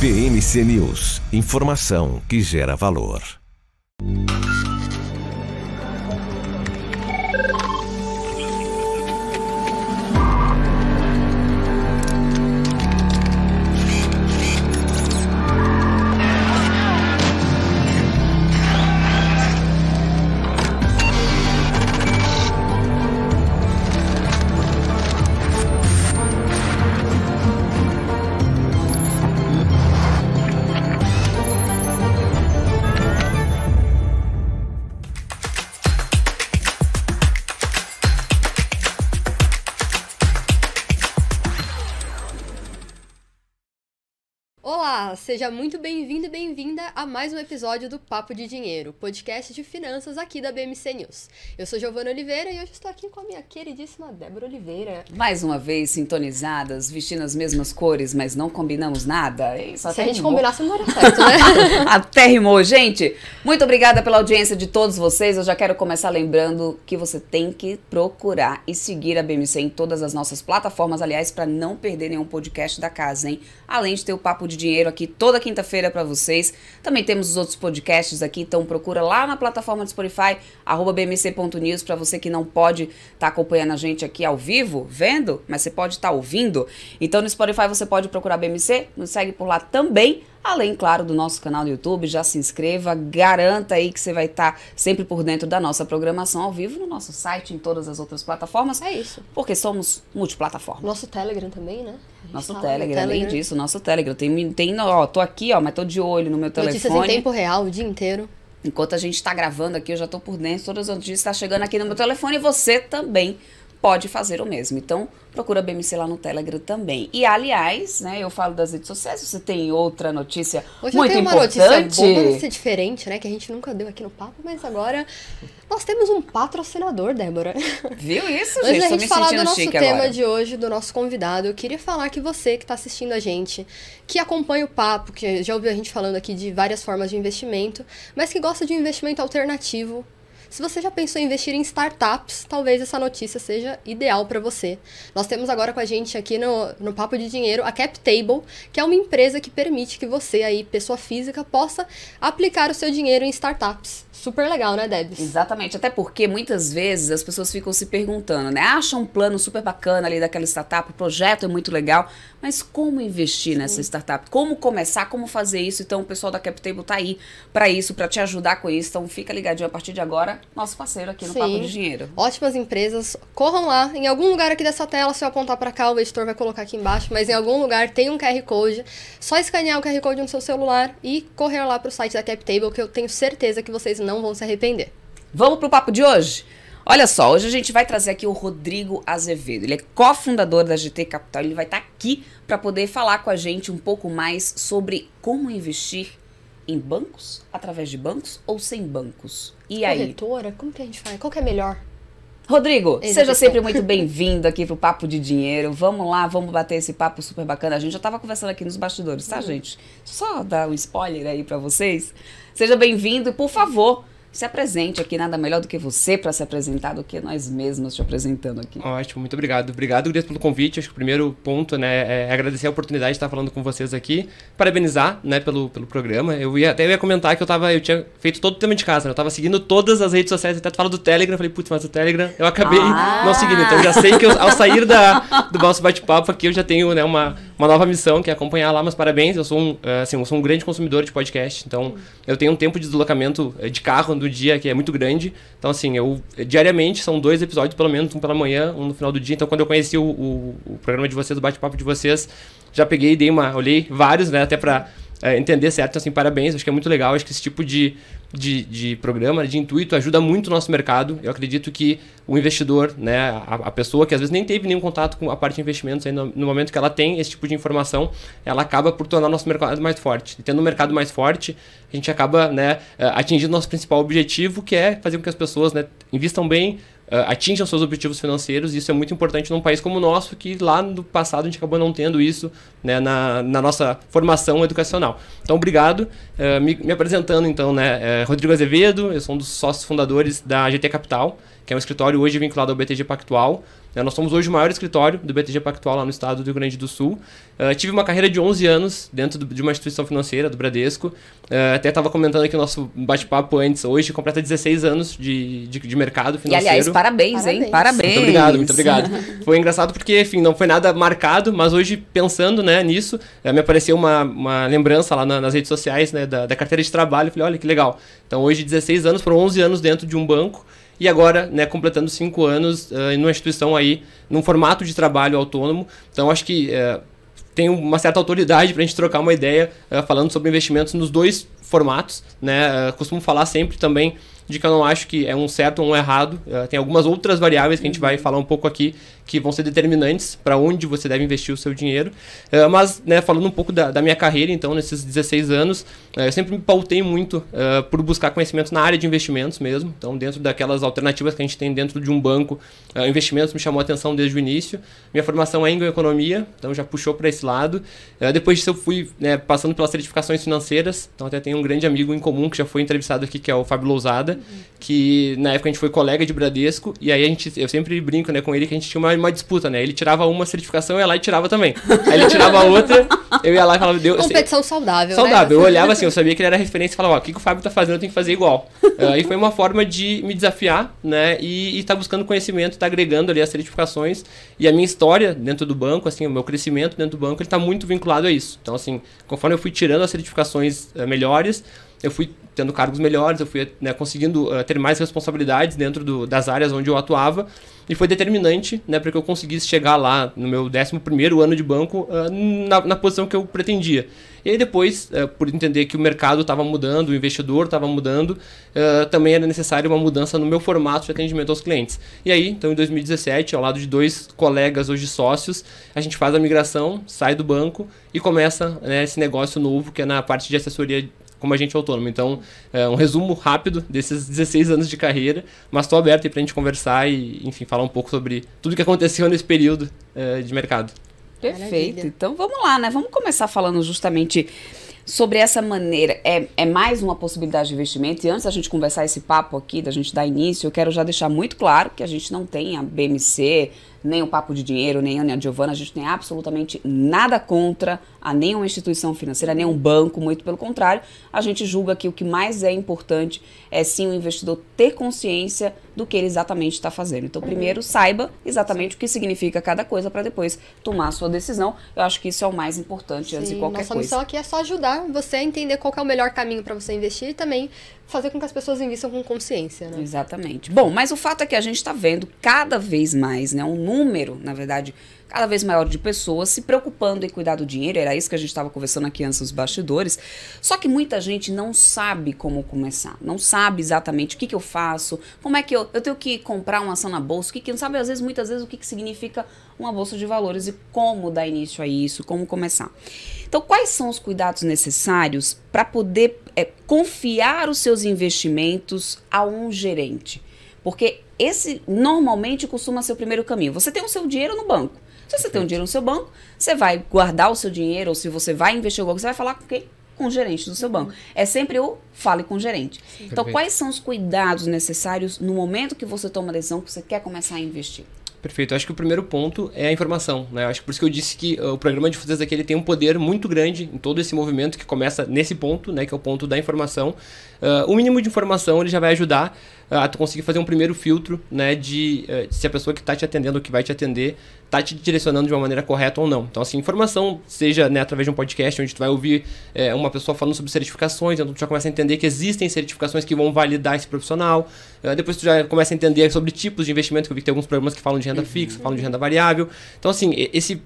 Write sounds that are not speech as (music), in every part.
PMC News. Informação que gera valor. Seja muito bem-vindo e bem-vinda a mais um episódio do Papo de Dinheiro, podcast de finanças aqui da BMC News. Eu sou Giovana Oliveira e hoje estou aqui com a minha queridíssima Débora Oliveira. Mais uma vez sintonizadas, vestindo as mesmas cores, mas não combinamos nada. Isso Se a gente rimou. combinasse não era certo, né? (laughs) até rimou, gente. Muito obrigada pela audiência de todos vocês. Eu já quero começar lembrando que você tem que procurar e seguir a BMC em todas as nossas plataformas, aliás, para não perder nenhum podcast da casa, hein? Além de ter o Papo de Dinheiro aqui toda toda quinta-feira para vocês. Também temos os outros podcasts aqui, então procura lá na plataforma do Spotify, bmc.news, para você que não pode estar tá acompanhando a gente aqui ao vivo, vendo, mas você pode estar tá ouvindo. Então no Spotify você pode procurar BMC, nos segue por lá também. Além, claro, do nosso canal no YouTube, já se inscreva, garanta aí que você vai estar tá sempre por dentro da nossa programação ao vivo no nosso site, em todas as outras plataformas. É isso. Porque somos multiplataforma. Nosso Telegram também, né? Nosso ah, Telegram, além disso, nosso Telegram. Tem, tem, ó, tô aqui, ó, mas tô de olho no meu telefone. Notícias em tempo real, o dia inteiro. Enquanto a gente está gravando aqui, eu já tô por dentro, todas as notícias estão tá chegando aqui no meu telefone e você também pode fazer o mesmo. Então, procura a BMC lá no Telegram também. E, aliás, né, eu falo das redes sociais, você tem outra notícia Hoje muito tenho uma notícia boa, notícia é diferente, né, que a gente nunca deu aqui no papo, mas agora nós temos um patrocinador, Débora. Viu isso, gente? Antes da gente falar do nosso tema agora. de hoje, do nosso convidado, eu queria falar que você que está assistindo a gente, que acompanha o papo, que já ouviu a gente falando aqui de várias formas de investimento, mas que gosta de um investimento alternativo, se você já pensou em investir em startups, talvez essa notícia seja ideal para você. Nós temos agora com a gente aqui no, no Papo de Dinheiro a CapTable, que é uma empresa que permite que você, aí, pessoa física, possa aplicar o seu dinheiro em startups super legal, né, Debs? Exatamente. Até porque muitas vezes as pessoas ficam se perguntando, né? Acham um plano super bacana ali daquela startup, o projeto é muito legal, mas como investir Sim. nessa startup? Como começar? Como fazer isso? Então o pessoal da CapTable tá aí para isso, para te ajudar com isso. Então fica ligadinho a partir de agora, nosso parceiro aqui no Sim. Papo de Dinheiro. Ótimas empresas. Corram lá. Em algum lugar aqui dessa tela, se eu apontar para cá, o editor vai colocar aqui embaixo, mas em algum lugar tem um QR Code. Só escanear o QR Code no seu celular e correr lá pro site da CapTable, que eu tenho certeza que vocês não não vão se arrepender. Vamos pro papo de hoje? Olha só, hoje a gente vai trazer aqui o Rodrigo Azevedo. Ele é cofundador da GT Capital. Ele vai estar tá aqui para poder falar com a gente um pouco mais sobre como investir em bancos, através de bancos ou sem bancos. E aí? Corretora, como que a gente faz? Qual que é melhor? Rodrigo, seja sempre muito bem-vindo aqui pro Papo de Dinheiro. Vamos lá, vamos bater esse papo super bacana. A gente já estava conversando aqui nos bastidores, tá, hum. gente? Só dar um spoiler aí para vocês. Seja bem-vindo e, por favor, se apresente aqui. Nada melhor do que você para se apresentar do que nós mesmos te apresentando aqui. Ótimo, muito obrigado. Obrigado, Gurias, pelo convite. Acho que o primeiro ponto né, é, é agradecer a oportunidade de estar falando com vocês aqui. Parabenizar né, pelo, pelo programa. Eu ia, até eu ia comentar que eu, tava, eu tinha feito todo o tema de casa. Né? Eu estava seguindo todas as redes sociais. Até tu fala do Telegram. Eu falei, putz, mas o Telegram eu acabei ah. não seguindo. Então, já sei que eu, ao sair da, do nosso bate-papo aqui, eu já tenho né, uma uma nova missão, que é acompanhar lá, mas parabéns, eu sou um, eh, assim, eu sou um grande consumidor de podcast, então eu tenho um tempo de deslocamento eh, de carro no dia que é muito grande, então assim, eu eh, diariamente são dois episódios pelo menos, um pela manhã, um no final do dia, então quando eu conheci o, o, o programa de vocês, o bate-papo de vocês, já peguei, e dei uma, olhei vários, né, até pra entender certo, então assim, parabéns, acho que é muito legal, acho que esse tipo de de, de programa, de intuito, ajuda muito o nosso mercado. Eu acredito que o investidor, né, a, a, pessoa que às vezes nem teve nenhum contato com a parte de investimentos, ainda, no momento que ela tem esse tipo de informação, ela acaba por tornar o nosso mercado mais forte. E tendo um mercado mais forte, a gente acaba né, eh, atingindo o nosso principal objetivo, que é fazer com que as pessoas né, invistam bem, ah, atinjam seus objetivos financeiros. Isso é muito importante num país como o nosso, que lá no passado a gente acabou não tendo isso né, na, na, nossa formação educacional. Então, obrigado. Uh, me, me, apresentando, então, né, é Rodrigo Azevedo, eu sou um dos sócios fundadores da GT Capital, que é um escritório hoje vinculado ao BTG Pactual. É, nós somos hoje o maior escritório do BTG Pactual lá no estado do Rio Grande do Sul. Uh, tive uma carreira de 11 anos dentro do, de uma instituição financeira, do Bradesco. Uh, até estava comentando aqui o nosso bate-papo antes, hoje completa 16 anos de, de, de mercado financeiro. E aliás, parabéns, parabéns, hein? Parabéns. Muito obrigado, muito obrigado. foi engraçado porque, enfim, não foi nada marcado, mas hoje, pensando né, nisso, uh, me apareceu uma, uma lembrança lá na, nas redes sociais né, da, da carteira de trabalho. Falei, olha que legal. Então, hoje, 16 anos, foram 11 anos dentro de um banco e agora, né, completando cinco anos uh, em uma instituição aí, num formato de trabalho autônomo. Então, acho que uh, tem uma certa autoridade para a gente trocar uma ideia uh, falando sobre investimentos nos dois formatos. Né? costumo falar sempre também de que eu não acho que é um certo ou um errado. Uh, tem algumas outras variáveis que a gente vai uhum. falar um pouco aqui que vão ser determinantes para onde você deve investir o seu dinheiro. Uh, mas, né, falando um pouco da, da, minha carreira, então, nesses 16 anos, uh, eu sempre me pautei muito por buscar conhecimento na área de investimentos mesmo. Então, dentro daquelas alternativas que a gente tem dentro de um banco, investimentos me chamou a atenção desde o início. Minha formação é em economia, então já puxou para esse lado. depois disso, eu fui né, passando pelas certificações financeiras. Então, até tenho um grande amigo em comum que já foi entrevistado aqui, que é o Fábio Lousada que na época a gente foi colega de Bradesco, e aí a gente, eu sempre brinco né, com ele que a gente tinha uma, uma disputa, né? Ele tirava uma certificação, eu ia lá e tirava também. Aí ele tirava outra, eu ia lá e falava, deu. Competição assim, saudável. Saudável. Né? Eu olhava assim, eu sabia que ele era referência e falava, ó, o que, que o Fábio tá fazendo, eu tenho que fazer igual. Ah, aí foi uma forma de me desafiar, né? E, e tá buscando conhecimento, tá agregando ali as certificações. E a minha história dentro do banco, assim, o meu crescimento dentro do banco, ele tá muito vinculado a isso. Então, assim, conforme eu fui tirando as certificações eh, melhores, eu fui tendo cargos melhores, eu fui né, conseguindo uh, ter mais responsabilidades dentro do, das áreas onde eu atuava e foi determinante né, para que eu conseguisse chegar lá no meu 11 ano de banco uh, na, na, posição que eu pretendia. E aí depois, uh, por entender que o mercado estava mudando, o investidor estava mudando, também era necessário uma mudança no meu formato de atendimento aos clientes. E aí, então em 2017, ao lado de dois colegas hoje sócios, a gente faz a migração, sai do banco e começa né, esse negócio novo que é na parte de assessoria como agente é autônomo. Então, é um resumo rápido desses 16 anos de carreira, mas estou aberto para a gente conversar e, enfim, falar um pouco sobre tudo que aconteceu nesse período é, de mercado. Perfeito. Maravilha. Então, vamos lá, né? Vamos começar falando justamente sobre essa maneira. É, é mais uma possibilidade de investimento. E antes da gente conversar esse papo aqui, da gente dar início, eu quero já deixar muito claro que a gente não tem a BMC nem o Papo de Dinheiro, nem a Giovana, a gente tem absolutamente nada contra a nenhuma instituição financeira, nem um banco, muito pelo contrário, a gente julga que o que mais é importante é sim o investidor ter consciência do que ele exatamente está fazendo. Então, primeiro, saiba exatamente o que significa cada coisa para depois tomar a sua decisão. Eu acho que isso é o mais importante sim, antes de qualquer nossa coisa. Nossa missão aqui é só ajudar você a entender qual é o melhor caminho para você investir e também fazer com que as pessoas invistam com consciência, né? Exatamente. Bom, mas o fato é que a gente está vendo cada vez mais, né, um número, na verdade, cada vez maior de pessoas se preocupando em cuidar do dinheiro. Era isso que a gente estava conversando aqui antes nos bastidores. Só que muita gente não sabe como começar, não sabe exatamente o que, que eu faço, como é que eu, eu tenho que comprar uma ação na bolsa, o que, que não sabe às vezes, muitas vezes, o que, que significa uma bolsa de valores e como dar início a isso, como começar. Então, quais são os cuidados necessários para poder é, confiar os seus investimentos a um gerente. Porque esse normalmente costuma ser o primeiro caminho. Você tem o seu dinheiro no banco. Se você tem um dinheiro no seu banco, você vai guardar o seu dinheiro, ou se você vai investir em algo, você vai falar com quem? Com o gerente do seu uhum. banco. É sempre o fale com o gerente. Sim. Então, Perfeito. quais são os cuidados necessários no momento que você toma a decisão que você quer começar a investir? Perfeito. Eu acho que o primeiro ponto é a informação, né? Eu acho que por isso que eu disse que uh, o programa de futebol aqui tem um poder muito grande em todo esse movimento que começa nesse ponto, né? Que é o ponto da informação. Uh, o mínimo de informação ele já vai ajudar uh, a tu conseguir fazer um primeiro filtro, né? De uh, se a pessoa que está te atendendo ou que vai te atender tá te direcionando de uma maneira correta ou não. Então, assim, informação, seja né, através de um podcast onde tu vai ouvir é, uma pessoa falando sobre certificações, então tu já começa a entender que existem certificações que vão validar esse profissional. É, depois tu já começa a entender sobre tipos de investimento, que eu vi que tem alguns programas que falam de renda uhum. fixa, falam de renda variável. Então, assim, esse,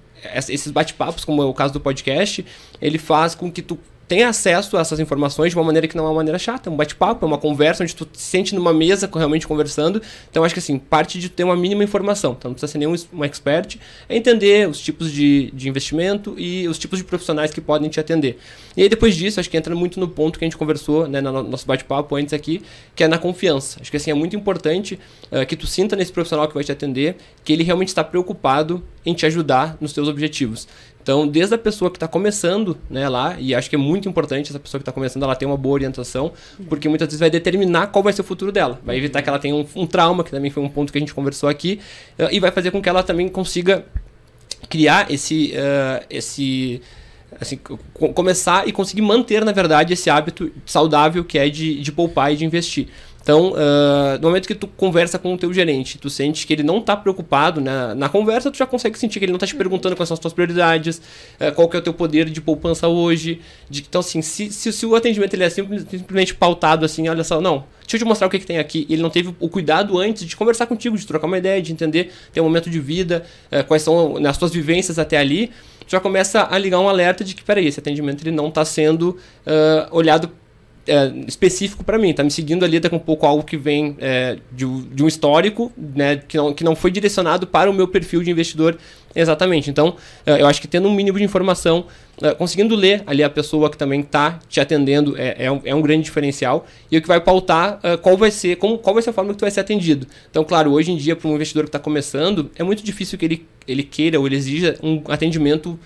esses bate-papos, como é o caso do podcast, ele faz com que tu tem acesso a essas informações de uma maneira que não é uma maneira chata, é um bate-papo, é uma conversa onde tu se sente numa mesa realmente conversando. Então acho que assim, parte de ter uma mínima informação, então não precisa ser nenhum um expert, é entender os tipos de, de investimento e os tipos de profissionais que podem te atender. E aí depois disso, acho que entra muito no ponto que a gente conversou né, no nosso bate-papo antes aqui, que é na confiança. Acho que assim, é muito importante uh, que tu sinta nesse profissional que vai te atender, que ele realmente está preocupado em te ajudar nos seus objetivos. Então, desde a pessoa que está começando, né, lá, e acho que é muito importante essa pessoa que está começando, ela ter uma boa orientação, porque muitas vezes vai determinar qual vai ser o futuro dela. Vai evitar que ela tenha um, um trauma, que também foi um ponto que a gente conversou aqui, eh, e vai fazer com que ela também consiga criar esse, uh, esse assim, começar e conseguir manter, na verdade, esse hábito saudável que é de, de poupar e de investir. Então, uh, no momento que tu conversa com o teu gerente, tu sente que ele não está preocupado na, né, na conversa, tu já consegue sentir que ele não está te uhum. perguntando quais são as tuas prioridades, uh, qual que é o teu poder de poupança hoje. De, então, assim, se, se, se, o atendimento ele é simplesmente pautado assim, olha só, não, deixa eu te mostrar o que, é que tem aqui. Ele não teve o cuidado antes de conversar contigo, de trocar uma ideia, de entender teu momento de vida, uh, quais são né, as tuas vivências até ali. Tu já começa a ligar um alerta de que, peraí, esse atendimento ele não está sendo olhado é, específico para mim, tá me seguindo ali, tá com um pouco algo que vem é, de, de, um histórico, né, que não, que não foi direcionado para o meu perfil de investidor exatamente. Então, é, eu acho que tendo um mínimo de informação, é, conseguindo ler ali a pessoa que também está te atendendo é, é, um, é um grande diferencial e o que vai pautar é, qual vai ser, como, qual vai ser a forma que tu vai ser atendido. Então, claro, hoje em dia, para um investidor que está começando, é muito difícil que ele, ele queira ou ele exija um atendimento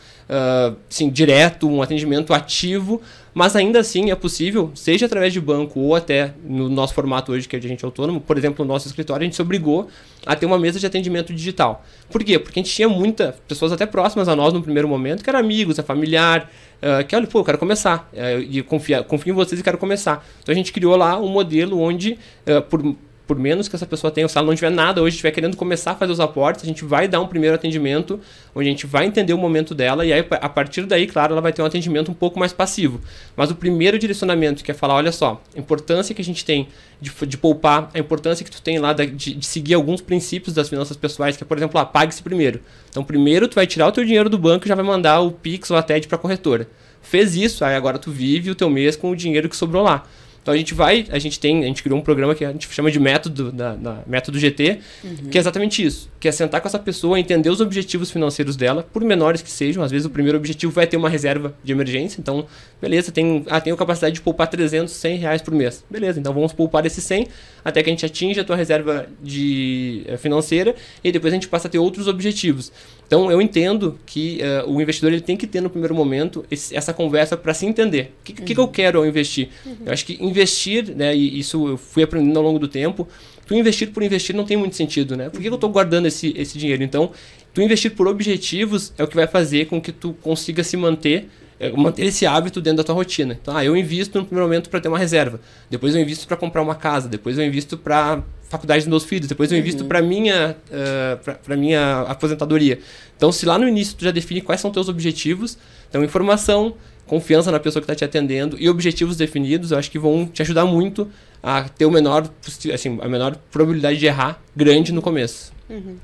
uh, direto, um atendimento ativo, mas ainda assim é possível, seja através de banco ou até no nosso formato hoje que é de agente autônomo, por exemplo, no nosso escritório, a gente se obrigou a ter uma mesa de atendimento digital. Por quê? Porque a gente tinha muitas pessoas até próximas a nós no primeiro momento, que eram amigos, é familiar, uh, que olha, pô, eu quero começar, uh, e confio em vocês e quero começar. Então a gente criou lá um modelo onde, uh, por por menos que essa pessoa tenha, se ela não tiver nada hoje, estiver querendo começar a fazer os aportes, a gente vai dar um primeiro atendimento, onde a gente vai entender o momento dela, e aí a partir daí, claro, ela vai ter um atendimento um pouco mais passivo. Mas o primeiro direcionamento, que é falar, olha só, a importância que a gente tem de, de poupar, a importância que tu tem lá de, de, seguir alguns princípios das finanças pessoais, que é, por exemplo, ah, pague-se primeiro. Então, primeiro tu vai tirar o teu dinheiro do banco e já vai mandar o Pix ou a TED para a corretora. Fez isso, aí agora tu vive o teu mês com o dinheiro que sobrou lá. Então a gente vai, a gente tem, a gente criou um programa que a gente chama de método, da, da método GT, uhum. que é exatamente isso, que é sentar com essa pessoa, entender os objetivos financeiros dela, por menores que sejam, às vezes o primeiro objetivo vai ter uma reserva de emergência, então, beleza, tem, ah, tenho capacidade de poupar 300, 100 reais por mês, beleza, então vamos poupar esses 100 até que a gente atinja a tua reserva de, eh, financeira e depois a gente passa a ter outros objetivos. Então eu entendo que uh, o investidor ele tem que ter no primeiro momento esse, essa conversa para se entender. O que, uhum. que, eu quero ao investir? Uhum. Eu acho que investir, né? E isso eu fui aprendendo ao longo do tempo. Tu investir por investir não tem muito sentido, né? Por que eu estou guardando esse, esse dinheiro? Então, tu investir por objetivos é o que vai fazer com que tu consiga se manter é, manter esse hábito dentro da tua rotina. Então, ah, eu invisto no primeiro momento para ter uma reserva, depois eu invisto para comprar uma casa, depois eu invisto para faculdade dos meus filhos, depois eu invisto uhum. para minha uh, eh, para minha aposentadoria. Então, se lá no início tu já define quais são teus objetivos, então informação, confiança na pessoa que está te atendendo e objetivos definidos, eu acho que vão te ajudar muito a ter o menor, assim, a menor probabilidade de errar grande no começo. Uhum.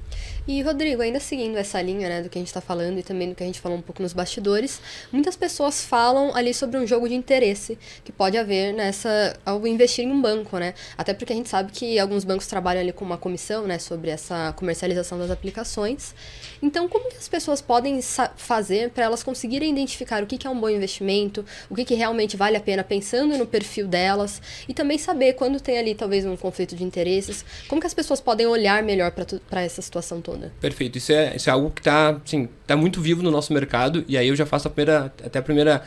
E, Rodrigo, ainda seguindo essa linha né, do que a gente está falando e também do que a gente falou um pouco nos bastidores, muitas pessoas falam ali sobre um jogo de interesse que pode haver nessa ao investir em um banco, né? Até porque a gente sabe que alguns bancos trabalham ali com uma comissão né, sobre essa comercialização das aplicações. Então, como que as pessoas podem fazer para elas conseguirem identificar o que, que é um bom investimento, o que, que realmente vale a pena pensando no perfil delas e também saber quando tem ali talvez um conflito de interesses, como que as pessoas podem olhar melhor para essa situação toda? né? Perfeito. Isso é, isso é algo que está assim, tá muito vivo no nosso mercado. E aí eu já faço a primeira, até a primeira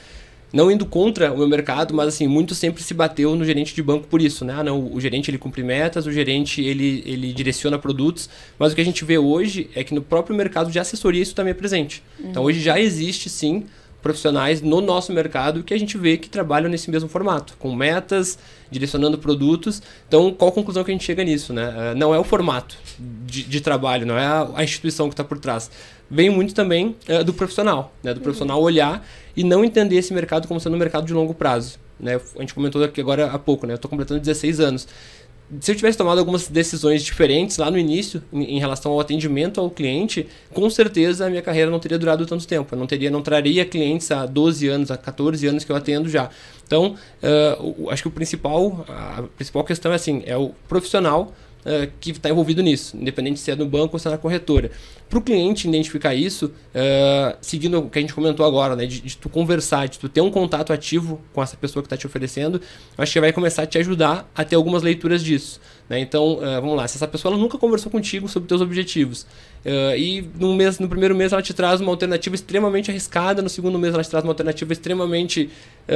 não indo contra o meu mercado, mas assim, muito sempre se bateu no gerente de banco por isso, né? Ah, não, o gerente ele cumpre metas, o gerente ele, ele direciona produtos, mas o que a gente vê hoje é que no próprio mercado de assessoria isso também tá é presente. Então, uhum. Então hoje já existe sim profissionais no nosso mercado que a gente vê que trabalham nesse mesmo formato, com metas, direcionando produtos. Então, qual a conclusão que a gente chega nisso? Né? É, não é o formato de, de trabalho, não é a, instituição que está por trás. Vem muito também é, do profissional, né? do profissional uhum. olhar e não entender esse mercado como sendo um mercado de longo prazo. Né? A gente comentou aqui agora há pouco, né? eu estou completando 16 anos se eu tivesse tomado algumas decisões diferentes lá no início, em, relação ao atendimento ao cliente, com certeza a minha carreira não teria durado tanto tempo. Eu não teria, não traria clientes há 12 anos, há 14 anos que eu atendo já. Então, uh, acho que o principal, a principal questão é assim, é o profissional uh, que está envolvido nisso, independente se é no banco ou se é na corretora. Para o cliente identificar isso, uh, seguindo o que a gente comentou agora, né, de, de, tu conversar, de tu ter um contato ativo com essa pessoa que está te oferecendo, acho que vai começar a te ajudar a ter algumas leituras disso. Né? Então, uh, vamos lá, se essa pessoa nunca conversou contigo sobre teus objetivos, Uh, e no, mês, no primeiro mês ela te traz uma alternativa extremamente arriscada, no segundo mês ela te traz uma alternativa extremamente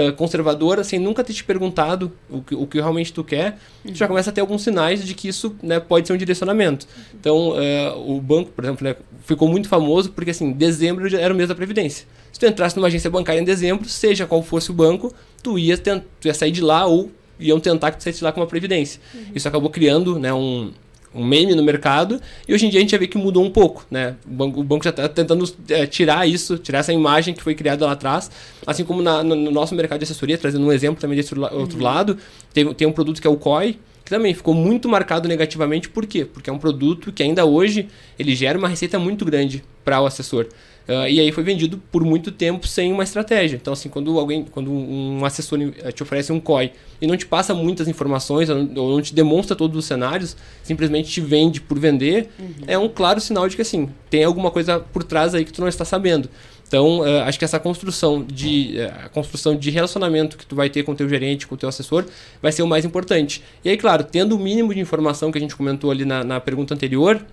uh, conservadora, sem nunca ter te perguntado o que, o que realmente tu quer, uhum. tu já uhum. começa a ter alguns sinais de que isso né, pode ser um direcionamento. Uhum. Então, uh, o banco, por exemplo, né, ficou muito famoso porque assim, dezembro era o mês da Previdência. Se tu entrasse numa agência bancária em dezembro, seja qual fosse o banco, tu ia, tu ia sair de lá ou iam tentar que tu saísse de lá com uma Previdência. Uhum. Isso acabou criando né, um um meme no mercado, e hoje em dia a gente já vê que mudou um pouco, né? O banco, o banco já está tentando é, tirar isso, tirar essa imagem que foi criada lá atrás, assim como na, no, no, nosso mercado de assessoria, trazendo um exemplo também desse outro uhum. lado, tem, tem um produto que é o COI, que também ficou muito marcado negativamente, por quê? Porque é um produto que ainda hoje ele gera uma receita muito grande para o assessor. Uh, e aí foi vendido por muito tempo sem uma estratégia. Então, assim, quando alguém, quando um assessor eh, te oferece um COI e não te passa muitas informações, ou não te demonstra todos os cenários, simplesmente te vende por vender, uhum. é um claro sinal de que, assim, tem alguma coisa por trás aí que tu não está sabendo. Então, uh, acho que essa construção de uh, construção de relacionamento que tu vai ter com o teu gerente, com o teu assessor, vai ser o mais importante. E aí, claro, tendo o mínimo de informação que a gente comentou ali na, na pergunta anterior,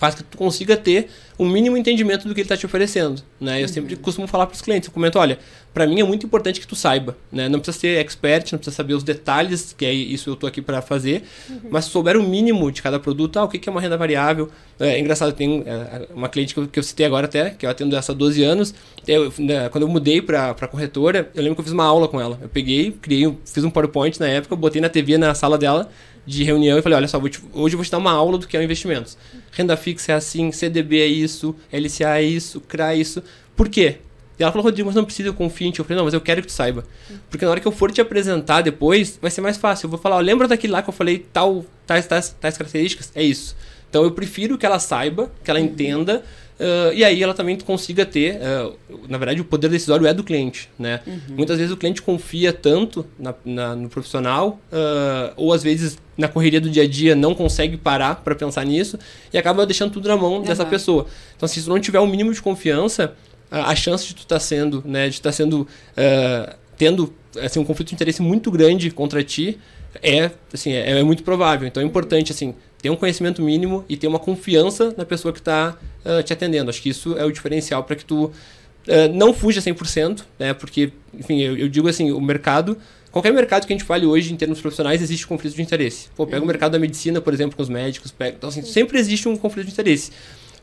faz que tu consiga ter o um mínimo entendimento do que ele está te oferecendo, né? Eu uhum. sempre costumo falar para os clientes, eu comento, olha, para mim é muito importante que tu saiba, né? Não precisa ser expert, não precisa saber os detalhes, que é isso eu estou aqui para fazer, uhum. mas se souber o mínimo de cada produto, ah, o que é uma renda variável? É, é engraçado, tem é, uma cliente que eu, que eu citei agora até, que eu atendo essa há 12 anos, é, eu, né, quando eu mudei para corretora, eu lembro que eu fiz uma aula com ela, eu peguei, criei, fiz um PowerPoint na época, botei na TV na sala dela, de reunião e falei, olha só, vou te, hoje eu vou te dar uma aula do que é investimentos. Renda fixa é assim, CDB é isso, LCA é isso, CRA é isso. Por quê? E ela falou, Rodrigo, mas não precisa, eu confio em ti. Eu falei, não, mas eu quero que tu saiba. Hum. Porque na hora que eu for te apresentar depois, vai ser mais fácil. Eu vou falar, ó, lembra daquele lá que eu falei tal, tais, tais, tais características? É isso. Então eu prefiro que ela saiba, que ela entenda. Uh, e aí ela também consiga ter, uh, na verdade, o poder decisório é do cliente, né? Uhum. Muitas vezes o cliente confia tanto na, na, no profissional, uh, ou às vezes na correria do dia a dia não consegue parar para pensar nisso e acaba deixando tudo na mão uhum. dessa pessoa. Então, se tu não tiver o um mínimo de confiança, a, a chance de tu estar tá sendo, né, de estar tá sendo tendo assim um conflito de interesse muito grande contra ti é assim é, é muito provável. Então, é importante assim ter um conhecimento mínimo e ter uma confiança na pessoa que está uh, ah, te atendendo. Acho que isso é o diferencial para que tu uh, não fuja 100%, né? Porque, enfim, eu, eu, digo assim, o mercado... Qualquer mercado que a gente fale hoje em termos profissionais existe conflito de interesse. Pô, pega uhum. o mercado da medicina, por exemplo, com os médicos, pega, então, assim, sempre existe um conflito de interesse.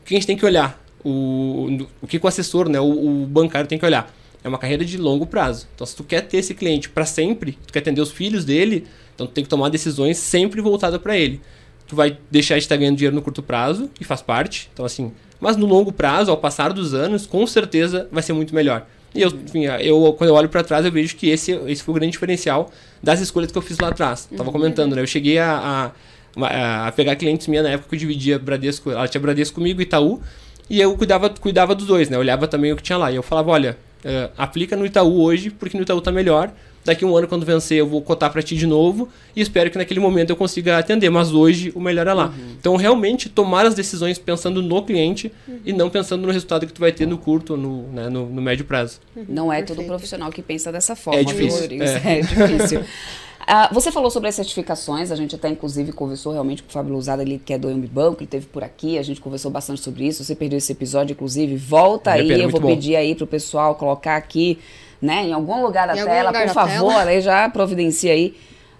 O que a gente tem que olhar? O, o que o assessor, né, o, o bancário tem que olhar? É uma carreira de longo prazo. Então, se tu quer ter esse cliente para sempre, tu quer atender os filhos dele, então tu tem que tomar decisões sempre voltadas para ele tu vai deixar de estar tá ganhando dinheiro no curto prazo, e faz parte. Então, assim, mas no longo prazo, ao passar dos anos, com certeza vai ser muito melhor. E eu, enfim, eu quando eu olho para trás, eu vejo que esse, esse foi o grande diferencial das escolhas que eu fiz lá atrás. Uhum. Tava comentando, né? Eu cheguei a, a, a, pegar clientes minha na época que eu dividia Bradesco, ela tinha Bradesco comigo, Itaú, e eu cuidava, cuidava dos dois, né? Eu olhava também o que tinha lá. E eu falava, olha, uh, aplica no Itaú hoje, porque no Itaú tá melhor. Daqui um ano, quando vencer, eu vou cotar para ti de novo e espero que naquele momento eu consiga atender. Mas hoje o melhor é lá. Uhum. Então, realmente tomar as decisões pensando no cliente uhum. e não pensando no resultado que tu vai ter no curto, no, né, no, no médio prazo. Uhum. Não é Perfeito. todo profissional que pensa dessa forma. É difícil. É. é difícil. Uh, (laughs) você falou sobre as certificações, a gente até inclusive conversou realmente com o Fábio Lousada, ele que é do Banco, ele teve por aqui, a gente conversou bastante sobre isso. Você perdeu esse episódio, inclusive, volta aí, pena, é eu vou bom. pedir aí pro pessoal colocar aqui né? Em algum lugar da em tela, lugar por da favor, tela. aí já providencia aí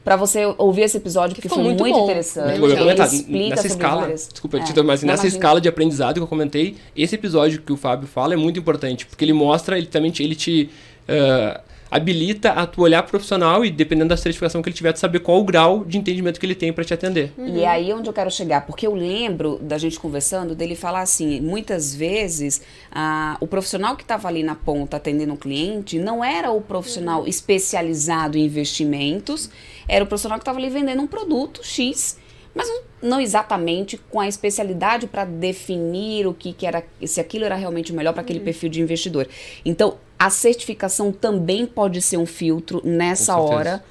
para você ouvir esse episódio que, foi muito, muito interessante. Muito bom. Eu comentar, nessa escala, várias... desculpa, é, mas nessa escala de aprendizado que eu comentei, esse episódio que o Fábio fala é muito importante, porque ele mostra, ele também te, ele te uh, habilita a tu olhar profissional e, dependendo da certificação que ele tiver, tu saber qual o grau de entendimento que ele tem para te atender. Uhum. E aí é onde eu quero chegar, porque eu lembro da gente conversando dele falar assim, muitas vezes ah, o profissional que estava ali na ponta atendendo o cliente não era o profissional uhum. especializado em investimentos, era o profissional que estava ali vendendo um produto X mas não exatamente com a especialidade para definir o que, que era, se aquilo era realmente o melhor para aquele uhum. perfil de investidor. Então, a certificação também pode ser um filtro nessa hora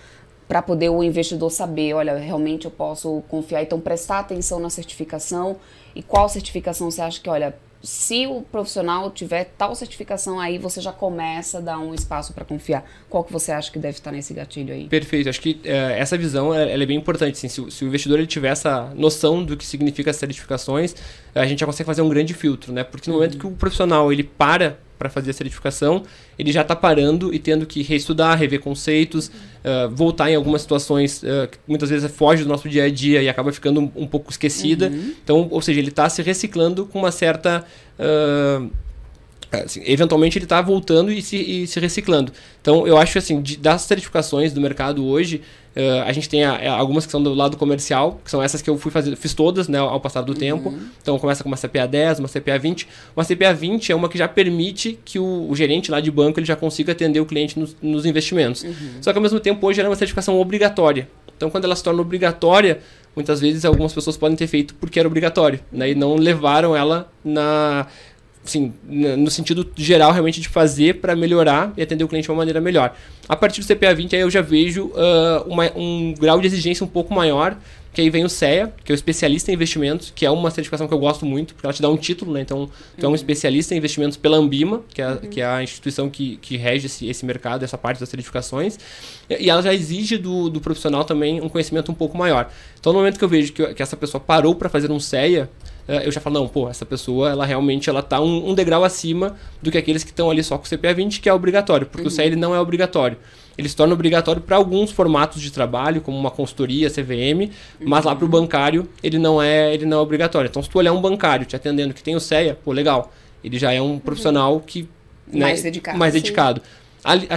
para poder o investidor saber, olha, realmente eu posso confiar. Então, prestar atenção na certificação e qual certificação você acha que, olha, se o profissional tiver tal certificação aí, você já começa a dar um espaço para confiar. Qual que você acha que deve estar nesse gatilho aí? Perfeito. Acho que eh, essa visão é, é bem importante. Assim, se, se, o investidor ele tiver essa noção do que significa as certificações, a gente já consegue fazer um grande filtro, né? Porque no uhum. momento que o profissional ele para para fazer a certificação, ele já está parando e tendo que reestudar, rever conceitos, uh, voltar em algumas situações uh, que muitas vezes foge do nosso dia a dia e acaba ficando um, um pouco esquecida. Uhum. Então, ou seja, ele está se reciclando com uma certa. Uh, Assim, eventualmente ele está voltando e se, e se, reciclando. Então eu acho assim, de, das certificações do mercado hoje, uh, a gente tem a, eh, algumas que são do lado comercial, que são essas que eu fui fazer, fiz todas né, ao passar do uhum. tempo. Então começa com uma CPA 10, uma CPA 20. Uma CPA 20 é uma que já permite que o, o gerente lá de banco ele já consiga atender o cliente nos, nos investimentos. Uhum. Só que ao mesmo tempo hoje ela é uma certificação obrigatória. Então quando ela se torna obrigatória, muitas vezes algumas pessoas podem ter feito porque era obrigatório, né? E não levaram ela na assim, no sentido geral realmente de fazer para melhorar e atender o cliente de uma maneira melhor. A partir do CPA 20 aí eu já vejo uh, uma, um grau de exigência um pouco maior, que aí vem o CEA, que é o especialista em investimentos, que é uma certificação que eu gosto muito, porque ela te dá um título, né? Então, tu uhum. é um uhum. especialista em investimentos pela Ambima, que é, uhum. que é a instituição que, que rege esse, esse mercado, essa parte das certificações, e ela já exige do, do profissional também um conhecimento um pouco maior. Então, no momento que eu vejo que, que essa pessoa parou para fazer um CEA, é, eu já falo, não, pô, essa pessoa, ela realmente ela tá um, um degrau acima do que aqueles que estão ali só com o CPA 20, que é obrigatório, porque uhum. o CL não é obrigatório. Ele se torna obrigatório para alguns formatos de trabalho, como uma consultoria, CVM, mas lá para o uhum. bancário ele não é ele não é obrigatório. Então, se tu olhar um bancário te atendendo que tem o CEA, pô, legal, ele já é um uhum. profissional que... Né, mais dedicado. Mais sim. dedicado.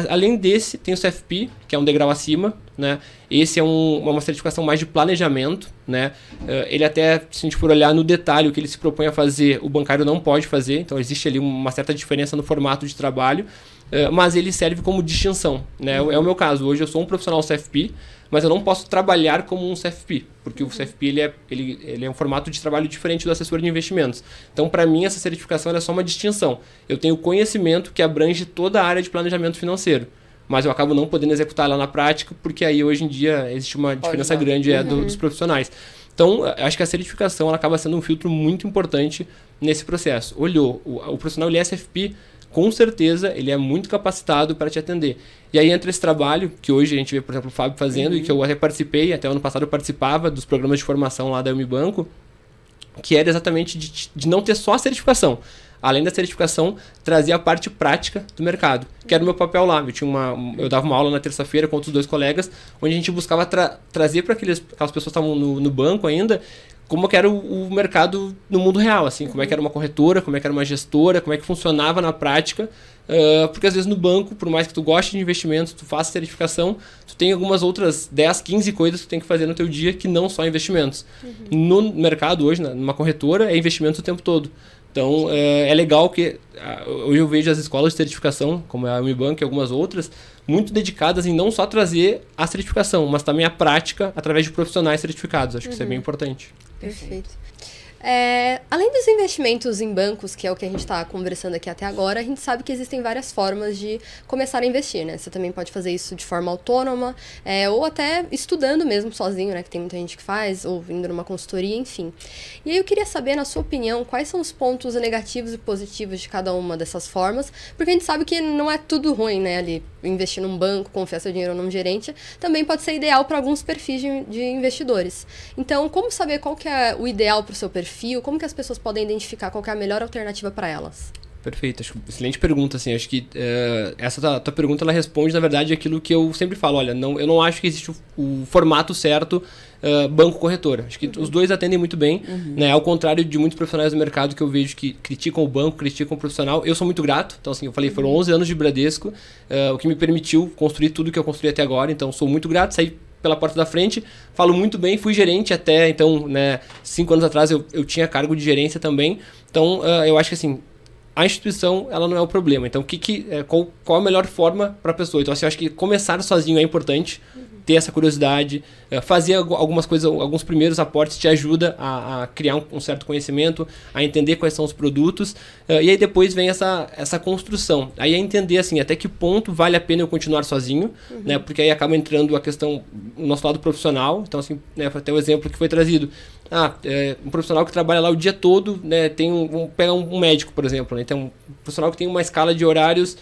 Além desse, tem o CFP, que é um degrau acima, né? Esse é um, uma certificação mais de planejamento, né? Eh, ele até, se a gente for olhar no detalhe o que ele se propõe a fazer, o bancário não pode fazer, então existe ali uma certa diferença no formato de trabalho, eh, mas ele serve como distinção, né? É o meu caso, hoje eu sou um profissional CFP, mas eu não posso trabalhar como um CFP, porque o uhum. CFP ele é, ele, ele é um formato de trabalho diferente do assessor de investimentos. Então, para mim, essa certificação é só uma distinção. Eu tenho conhecimento que abrange toda a área de planejamento financeiro, mas eu acabo não podendo executar lá na prática, porque aí hoje em dia existe uma diferença grande uhum. é, do, uhum. dos profissionais. Então, acho que a certificação ela acaba sendo um filtro muito importante nesse processo. Olhou, o, o profissional ele é SFP, com certeza ele é muito capacitado para te atender. E aí entra esse trabalho que hoje a gente vê, por exemplo, o Fábio fazendo uhum. e que eu uhum. até participei, até ano passado eu participava dos programas de formação lá da Unibanco, que era exatamente de, de não ter só a certificação, além da certificação, trazer a parte prática do mercado, que era o meu papel lá. Eu, tinha uma, eu dava uma aula na terça-feira com outros dois colegas, onde a gente buscava tra trazer para aquelas pessoas que estavam no, no, banco ainda como que era o, o, mercado no mundo real, assim, como é que era uma corretora, como é que era uma gestora, como é que funcionava na prática ah, porque às vezes no banco, por mais que tu goste de investimentos, tu faça certificação, tu tem algumas outras 10, 15 coisas que tu tem que fazer no teu dia que não só investimentos. Uhum. No mercado hoje, numa corretora, é investimento o tempo todo. Então eh, é legal que ah, hoje eu vejo as escolas de certificação, como é a Unibank e algumas outras, muito dedicadas em não só trazer a certificação, mas também a prática através de profissionais certificados. Acho uhum. que isso é bem uhum. importante. Perfeito. É, além dos investimentos em bancos, que é o que a gente está conversando aqui até agora, a gente sabe que existem várias formas de começar a investir, né? Você também pode fazer isso de forma autônoma, é, ou até estudando mesmo sozinho, né? Que tem muita gente que faz, ou vindo numa consultoria, enfim. E aí eu queria saber, na sua opinião, quais são os pontos negativos e positivos de cada uma dessas formas, porque a gente sabe que não é tudo ruim, né? Ali, investir num banco, confiar seu dinheiro num gerente, também pode ser ideal para alguns perfis de, de investidores. Então, como saber qual que é o ideal para o seu perfil? perfil? Como que as pessoas podem identificar qual é a melhor alternativa para elas? Perfeito, acho, excelente pergunta, assim, acho que uh, essa tua, tua, pergunta, ela responde, na verdade, aquilo que eu sempre falo, olha, não, eu não acho que existe o, o formato certo uh, eh, banco-corretora, acho que uhum. os dois atendem muito bem, uhum. né, ao contrário de muitos profissionais do mercado que eu vejo que criticam o banco, criticam o profissional, eu sou muito grato, então, assim, eu falei, foram 11 uhum. anos de Bradesco, uh, o que me permitiu construir tudo que eu construí até agora, então, sou muito grato, saí pela porta da frente. Falo muito bem, fui gerente até, então, né, cinco anos atrás eu, eu tinha cargo de gerência também. Então, uh, eu acho que assim, a instituição ela não é o problema. Então, que, que, eh, qual, qual a melhor forma para a pessoa? Então, assim, eu acho que começar sozinho é importante ter essa curiosidade, eh, fazer algumas coisas, alguns primeiros aportes te ajuda a, a criar um, um, certo conhecimento, a entender quais são os produtos, eh, e aí depois vem essa, essa construção. Aí é entender assim, até que ponto vale a pena eu continuar sozinho, uhum. né? Porque aí acaba entrando a questão do nosso lado profissional. Então, assim, né, até o exemplo que foi trazido. Ah, é um profissional que trabalha lá o dia todo, né? Tem um, um, pega um médico, por exemplo, né? Então, um profissional que tem uma escala de horários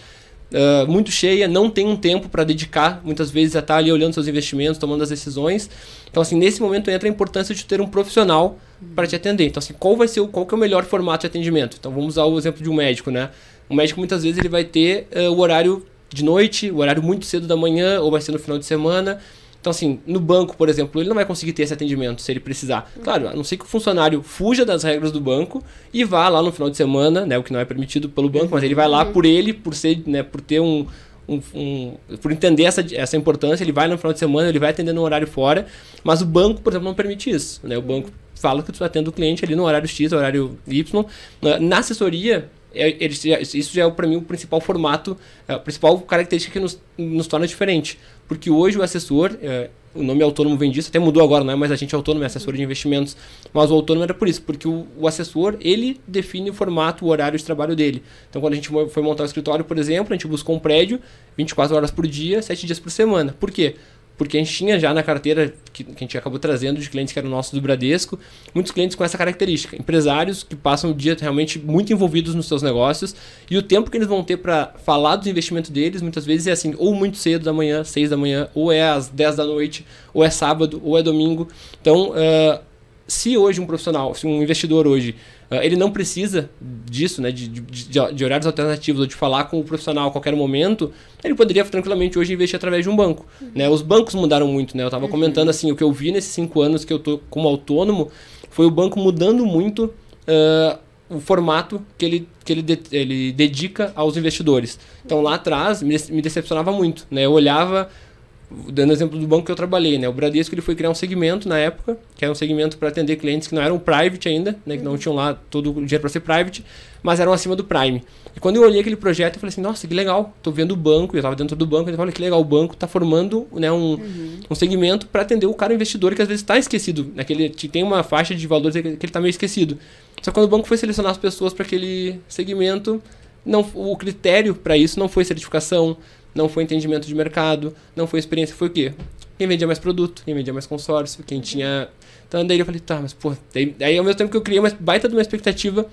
ah, muito cheia, não tem um tempo para dedicar, muitas vezes a estar ali olhando seus investimentos, tomando as decisões. Então, assim, nesse momento entra a importância de ter um profissional para te atender. Então, assim, qual vai ser o, qual que é o melhor formato de atendimento? Então, vamos usar o exemplo de um médico, né? O médico muitas vezes ele vai ter uh, o horário de noite, o horário muito cedo da manhã ou vai ser no final de semana. Então, assim, no banco, por exemplo, ele não vai conseguir ter esse atendimento se ele precisar. Claro, a não ser que o funcionário fuja das regras do banco e vá lá no final de semana, né? O que não é permitido pelo banco, mas ele vai lá uhum. por ele, por ser, né, por ter um, um, um, por entender essa, essa importância, ele vai no final de semana, ele vai atender no horário fora, mas o banco, por exemplo, não permite isso. Né? O banco fala que tu atende o cliente ali no horário X, horário Y. Na assessoria, é, isso já é para mim o principal formato, é, a principal característica que nos, nos torna diferente. Porque hoje o assessor, é, o nome autônomo vem disso, até mudou agora, é? mas a gente é autônomo, é assessor de investimentos. Mas o autônomo era por isso, porque o, o, assessor, ele define o formato, o horário de trabalho dele. Então, quando a gente foi montar o escritório, por exemplo, a gente buscou um prédio, 24 horas por dia, 7 dias por semana. Por quê? porque a gente tinha já na carteira que, que a gente acabou trazendo de clientes que eram nossos do Bradesco, muitos clientes com essa característica, empresários que passam o dia realmente muito envolvidos nos seus negócios e o tempo que eles vão ter para falar do investimento deles muitas vezes é assim, ou muito cedo da manhã, 6 da manhã, ou é às 10 da noite, ou é sábado, ou é domingo. Então, uh, se hoje um profissional, se um investidor hoje ah, ele não precisa disso, né, de, de, de, horários alternativos ou de falar com o profissional a qualquer momento, ele poderia tranquilamente hoje investir através de um banco. Uhum. Né? Os bancos mudaram muito, né? Eu estava uhum. comentando assim, o que eu vi nesses cinco anos que eu tô como autônomo foi o banco mudando muito uh, o formato que ele, que ele, de, ele dedica aos investidores. Então lá atrás me, me decepcionava muito, né? Eu olhava dando exemplo do banco que eu trabalhei, né? O Bradesco ele foi criar um segmento na época, que era um segmento para atender clientes que não eram private ainda, né? Que não tinham lá todo o dinheiro para ser private, mas eram acima do prime. E quando eu olhei aquele projeto, eu falei assim, nossa, que legal, tô vendo o banco, eu estava dentro do banco, eu falei, que legal, o banco está formando né, um, uhum. um segmento para atender o cara investidor que às vezes está esquecido, né? Que tem uma faixa de valores que ele está meio esquecido. Só que quando o banco foi selecionar as pessoas para aquele segmento, não, o critério para isso não foi certificação, não foi entendimento de mercado, não foi experiência, foi o quê? Quem vendia mais produto, quem vendia mais consórcio, quem tinha. Então daí eu falei, tá, mas pô, daí, daí ao mesmo tempo que eu criei uma baita de uma expectativa,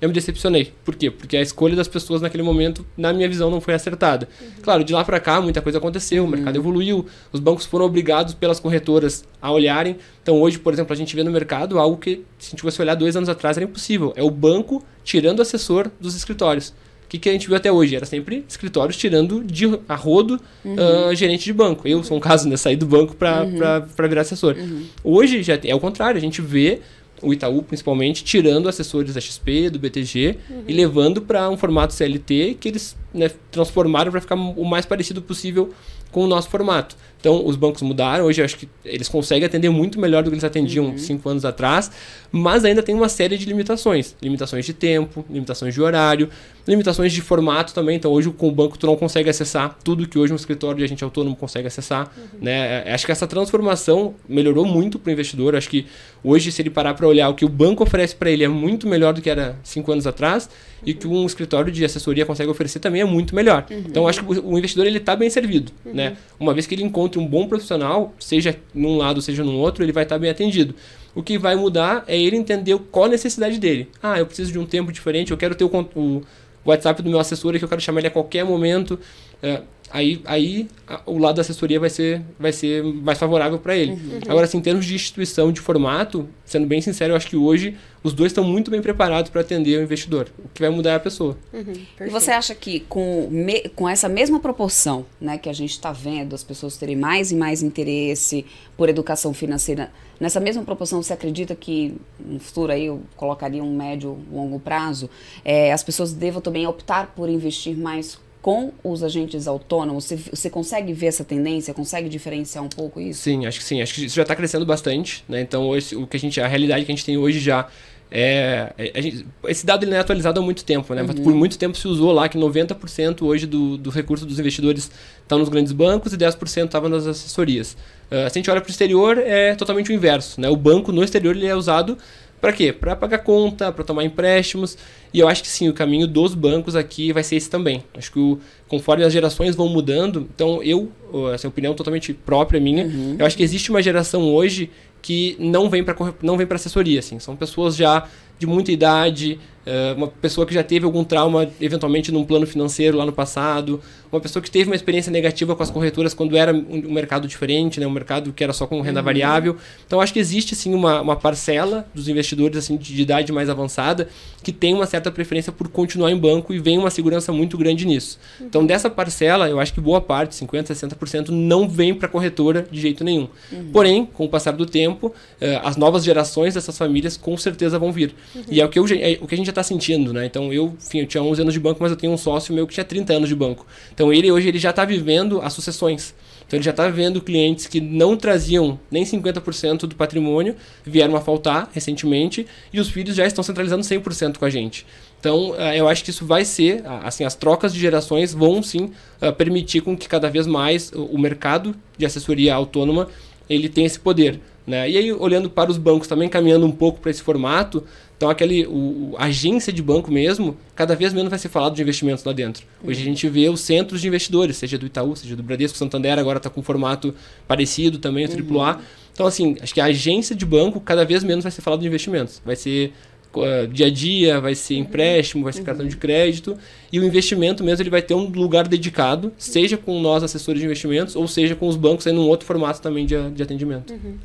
eu me decepcionei. Por quê? Porque a escolha das pessoas naquele momento, na minha visão, não foi acertada. Uhum. Claro, de lá para cá, muita coisa aconteceu, o mercado uhum. evoluiu, os bancos foram obrigados pelas corretoras a olharem. Então, hoje, por exemplo, a gente vê no mercado algo que, se a gente fosse olhar dois anos atrás, era impossível. É o banco tirando o assessor dos escritórios. O que, que a gente viu até hoje? Era sempre escritórios tirando de arrodo uhum. uh, gerente de banco. Eu sou um caso, né? Saí do banco para uhum. virar assessor. Uhum. Hoje já é o contrário, a gente vê o Itaú principalmente, tirando assessores da XP, do BTG uhum. e levando para um formato CLT que eles né, transformaram para ficar o mais parecido possível com o nosso formato. Então, os bancos mudaram, hoje eu acho que eles conseguem atender muito melhor do que eles atendiam uhum. cinco anos atrás, mas ainda tem uma série de limitações. Limitações de tempo, limitações de horário, limitações de formato também. Então, hoje com o banco tu não consegue acessar tudo que hoje um escritório de agente autônomo consegue acessar. Uhum. Né? É, acho que essa transformação melhorou muito para o investidor. Acho que hoje, se ele parar para olhar o que o banco oferece para ele é muito melhor do que era cinco anos atrás uhum. e que um escritório de assessoria consegue oferecer também é muito melhor. Uhum. Então, acho que o investidor ele está bem servido. Uhum. Né? Uma vez que ele encontre um bom profissional, seja num lado, seja no outro, ele vai estar tá bem atendido. O que vai mudar é ele entender qual a necessidade dele. Ah, eu preciso de um tempo diferente, eu quero ter o, o WhatsApp do meu assessor que eu quero chamar ele a qualquer momento. É, aí, aí o lado da assessoria vai ser, vai ser mais favorável para ele. Uhum. Agora, assim, em termos de instituição, de formato, sendo bem sincero, eu acho que hoje os dois estão muito bem preparados para atender o investidor. O que vai mudar é a pessoa. Uhum. E você acha que com, me, com essa mesma proporção né, que a gente está vendo, as pessoas terem mais e mais interesse por educação financeira, nessa mesma proporção você acredita que no futuro aí eu colocaria um médio, longo prazo, é, as pessoas devam também optar por investir mais com os agentes autônomos? Você, você consegue ver essa tendência? Consegue diferenciar um pouco isso? Sim, acho que sim. Acho que isso já está crescendo bastante. Né? Então, hoje, o que a, gente, a realidade que a gente tem hoje já é, é gente, esse dado ele não é atualizado há muito tempo, né? Uhum. Por muito tempo se usou lá que 90% hoje do, do recurso dos investidores está nos grandes bancos e 10% estava nas assessorias. Uh, se a gente olha para o exterior, é totalmente o inverso. Né? O banco no exterior ele é usado para quê? Para pagar conta, para tomar empréstimos. E eu acho que sim, o caminho dos bancos aqui vai ser esse também. Acho que o, conforme as gerações vão mudando, então eu, essa é opinião totalmente própria minha, uhum. eu acho que existe uma geração hoje que não vem para não vem para assessoria, assim, são pessoas já de muita idade, eh, uma pessoa que já teve algum trauma, eventualmente num plano financeiro lá no passado, uma pessoa que teve uma experiência negativa com as corretoras quando era um mercado diferente, né? um mercado que era só com renda uhum. variável. Então, acho que existe sim uma, uma parcela dos investidores assim, de idade mais avançada que tem uma certa preferência por continuar em banco e vem uma segurança muito grande nisso. Uhum. Então, dessa parcela, eu acho que boa parte, 50%, 60%, não vem para a corretora de jeito nenhum. Uhum. Porém, com o passar do tempo, eh, as novas gerações dessas famílias com certeza vão vir. Uhum. E é o que, eu, é o que a gente já tá sentindo, né? Então eu, enfim, eu tinha 11 anos de banco, mas eu tenho um sócio meu que tinha 30 anos de banco. Então ele hoje ele já está vivendo as sucessões. Então ele já está vendo clientes que não traziam nem 50% do patrimônio, vieram a faltar recentemente, e os filhos já estão centralizando 100% com a gente. Então eh, eu acho que isso vai ser, assim, as trocas de gerações vão sim eh, permitir com que cada vez mais o mercado de assessoria autônoma ele tem esse poder. Né? E aí, olhando para os bancos também, caminhando um pouco para esse formato, então aquele o, a agência de banco mesmo, cada vez menos vai ser falado de investimentos lá dentro. Hoje uhum. a gente vê os centros de investidores, seja do Itaú, seja do Bradesco, Santander agora está com um formato parecido também, o uhum. AAA. Então assim, acho que a agência de banco cada vez menos vai ser falado de investimentos. Vai ser uh, dia a dia, vai ser uhum. empréstimo, vai ser uhum. cartão de crédito e o investimento mesmo ele vai ter um lugar dedicado, seja com nós assessores de investimentos ou seja com os bancos em um outro formato também de, de atendimento. Uhum.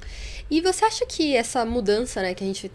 E você acha que essa mudança, né, que a gente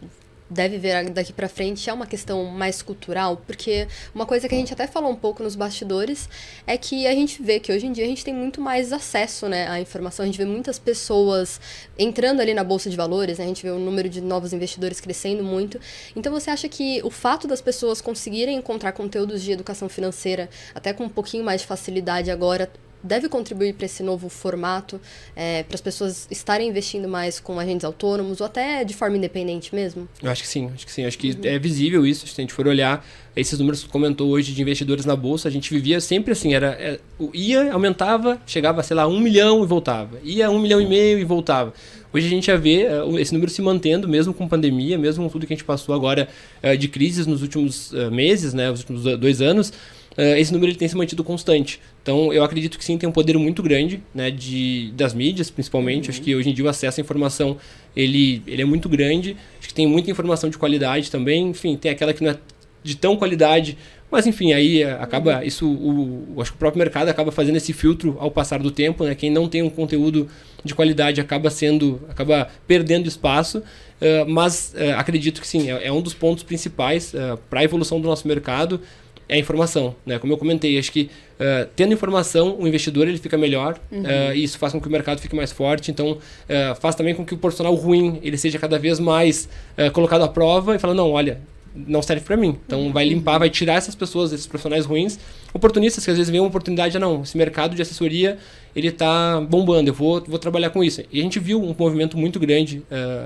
deve ver daqui para frente é uma questão mais cultural, porque uma coisa que a gente até falou um pouco nos bastidores é que a gente vê que hoje em dia a gente tem muito mais acesso né, à informação, a gente vê muitas pessoas entrando ali na bolsa de valores, né, a gente vê o número de novos investidores crescendo muito. Então você acha que o fato das pessoas conseguirem encontrar conteúdos de educação financeira até com um pouquinho mais de facilidade agora deve contribuir para esse novo formato, é, para as pessoas estarem investindo mais com agentes autônomos ou até de forma independente mesmo? Eu acho que sim, acho que sim. Acho que uhum. é visível isso. Se a gente for olhar esses números que comentou hoje de investidores na bolsa, a gente vivia sempre assim: era é, ia, aumentava, chegava, sei lá, um milhão e voltava, ia um milhão e meio e voltava. Hoje a gente já vê é, esse número se mantendo, mesmo com pandemia, mesmo com tudo que a gente passou agora é, de crises nos últimos é, meses, né, os últimos dois anos. Ah, esse número ele tem se mantido constante. Então, eu acredito que sim, tem um poder muito grande, né, de, das mídias, principalmente. Uhum. Acho que hoje em dia o acesso à informação, ele, ele é muito grande. Acho que tem muita informação de qualidade também. Enfim, tem aquela que não é de tão qualidade, mas enfim, aí eh, acaba uhum. isso, o, acho que o próprio mercado acaba fazendo esse filtro ao passar do tempo, né? Quem não tem um conteúdo de qualidade acaba sendo, acaba perdendo espaço, uh, mas uh, acredito que sim, é, é, um dos pontos principais uh, ah, para a evolução do nosso mercado é a informação, né? Como eu comentei, acho que uh, tendo informação, o investidor ele fica melhor uhum. uh, e isso faz com que o mercado fique mais forte. Então, uh, faz também com que o profissional ruim ele seja cada vez mais colocado à prova e fala não, olha, não serve para mim. Então, uhum. vai limpar, vai tirar essas pessoas, esses profissionais ruins, oportunistas que às vezes veem uma oportunidade, ah, não, esse mercado de assessoria ele está bombando, eu vou, vou trabalhar com isso. E a gente viu um movimento muito grande,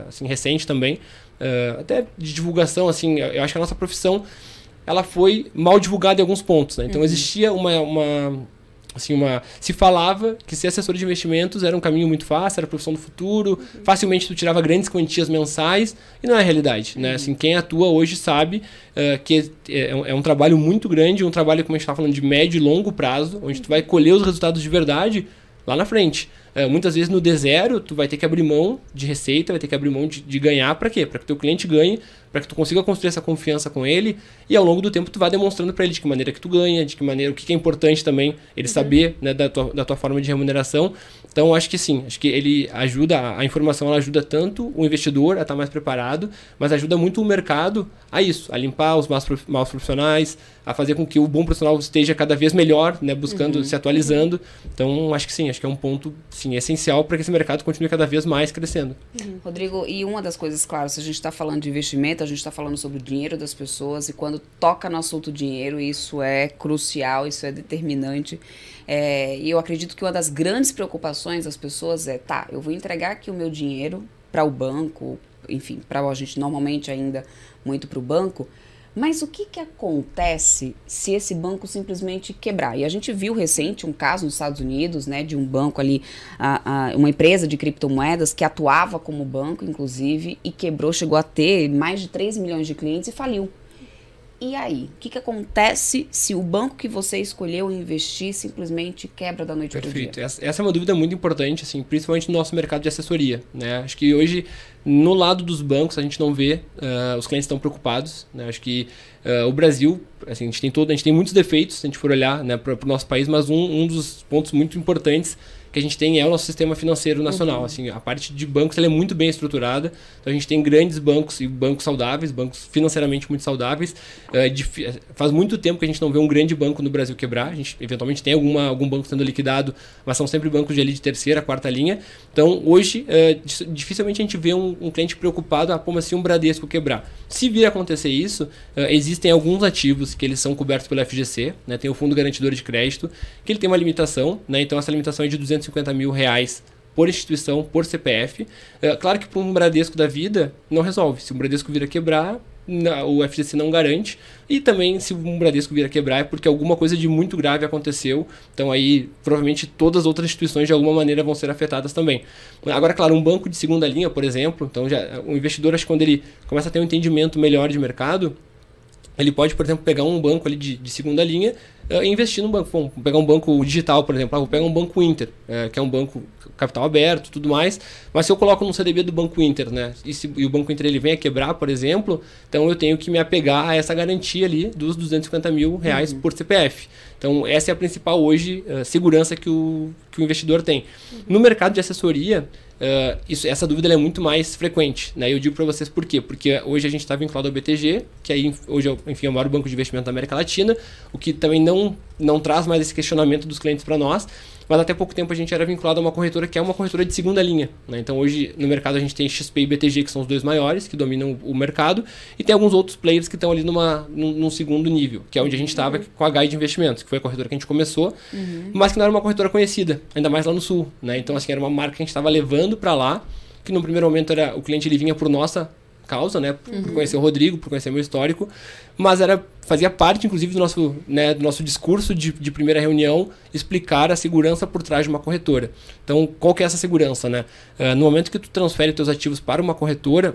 assim, recente também, até de divulgação, assim, eu acho que a nossa profissão ela foi mal divulgada em alguns pontos. Né? Então uhum. existia uma, uma assim, uma, se falava que ser assessor de investimentos era um caminho muito fácil, era a profissão do futuro, uhum. facilmente tu tirava grandes quantias mensais, e não é a realidade, né? uhum. né? Assim, quem atua hoje sabe uh, que é, é, é, um trabalho muito grande, um trabalho, como a gente está falando, de médio e longo prazo, onde tu vai colher os resultados de verdade lá na frente. Eh, muitas vezes no D0, tu vai ter que abrir mão de receita, vai ter que abrir mão de, de ganhar para quê? Para que teu cliente ganhe, para que tu consiga construir essa confiança com ele e ao longo do tempo tu vai demonstrando para ele de que maneira que tu ganha, de que maneira, o que, que é importante também ele uhum. saber né, da, tua, da tua forma de remuneração. Então acho que sim, acho que ele ajuda, a informação ela ajuda tanto o investidor a estar tá mais preparado, mas ajuda muito o mercado a isso, a limpar os maus, maus profissionais, a fazer com que o bom profissional esteja cada vez melhor, né, buscando, uhum. se atualizando. Então acho que sim, acho que é um ponto sim, essencial para que esse mercado continue cada vez mais crescendo. Uhum. Rodrigo, e uma das coisas, claro, se a gente está falando de investimento, a gente está falando sobre o dinheiro das pessoas e quando toca no assunto dinheiro, isso é crucial, isso é determinante. É, e eu acredito que uma das grandes preocupações das pessoas é, tá, eu vou entregar aqui o meu dinheiro para o banco, enfim, para a gente normalmente ainda muito para o banco, mas o que, que acontece se esse banco simplesmente quebrar? E a gente viu recente um caso nos Estados Unidos, né, de um banco ali, a, a, uma empresa de criptomoedas que atuava como banco, inclusive, e quebrou, chegou a ter mais de 3 milhões de clientes e faliu e aí? O que, que acontece se o banco que você escolheu investir simplesmente quebra da noite para dia? Perfeito. Essa é uma dúvida muito importante, assim, principalmente no nosso mercado de assessoria. Né? Acho que hoje, no lado dos bancos, a gente não vê, uh, os clientes estão preocupados. Né? Acho que uh, o Brasil, assim, a, gente tem todo, a gente tem muitos defeitos, se a gente for olhar né, para o nosso país, mas um, um dos pontos muito importantes que a gente tem é o nosso sistema financeiro nacional. Uhum. Assim, a parte de bancos é muito bem estruturada. Então a gente tem grandes bancos e bancos saudáveis, bancos financeiramente muito saudáveis. É, de, é, faz muito tempo que a gente não vê um grande banco no Brasil quebrar. A gente eventualmente tem alguma, algum banco sendo liquidado, mas são sempre bancos de ali de terceira, quarta linha. Então hoje é, dificilmente a gente vê um, um, cliente preocupado, ah, como assim um Bradesco quebrar? Se vir a acontecer isso, é, existem alguns ativos que eles são cobertos pela FGC, né? tem o Fundo Garantidor de Crédito, que ele tem uma limitação, né? então essa limitação é de 200 250 mil reais por instituição, por CPF. É, claro que para um Bradesco da vida, não resolve. Se o Bradesco vir a quebrar, o FGC não garante. E também, se um Bradesco vir a quebrar, é porque alguma coisa de muito grave aconteceu. Então, aí, provavelmente, todas as outras instituições, de alguma maneira, vão ser afetadas também. Agora, claro, um banco de segunda linha, por exemplo, então já, o investidor, acho que quando ele começa a ter um entendimento melhor de mercado, ele pode, por exemplo, pegar um banco ali de, de segunda linha eh, e investir num banco. Bom, pegar um banco digital, por exemplo. Ah, vou pegar um banco Inter, eh, que é um banco capital aberto tudo mais. Mas se eu coloco no CDB do banco Inter, né? E, se, e o banco Inter ele vem a quebrar, por exemplo, então eu tenho que me apegar a essa garantia ali dos 250 mil reais uhum. por CPF. Então, essa é a principal hoje uh, segurança que o, que o investidor tem. Uhum. No mercado de assessoria, Uh, isso, essa dúvida é muito mais frequente. Né? Eu digo para vocês por quê? Porque hoje a gente está vinculado ao BTG, que aí, hoje é, enfim, é o maior banco de investimento da América Latina, o que também não, não traz mais esse questionamento dos clientes para nós mas até pouco tempo a gente era vinculado a uma corretora que é uma corretora de segunda linha. Né? Então hoje no mercado a gente tem XP e BTG, que são os dois maiores, que dominam o mercado, e tem alguns outros players que estão ali numa, num, num, segundo nível, que é onde a gente estava uhum. com a Guide Investimentos, que foi a corretora que a gente começou, uhum. mas que não era uma corretora conhecida, ainda mais lá no sul. Né? Então assim, era uma marca que a gente estava levando para lá, que no primeiro momento era o cliente ele vinha por nossa causa, né? Por, uhum. por conhecer o Rodrigo, por conhecer meu histórico. Mas era fazia parte, inclusive, do nosso, né, do nosso discurso de, de primeira reunião, explicar a segurança por trás de uma corretora. Então, qual que é essa segurança, né? Uh, no momento que tu transfere teus ativos para uma corretora,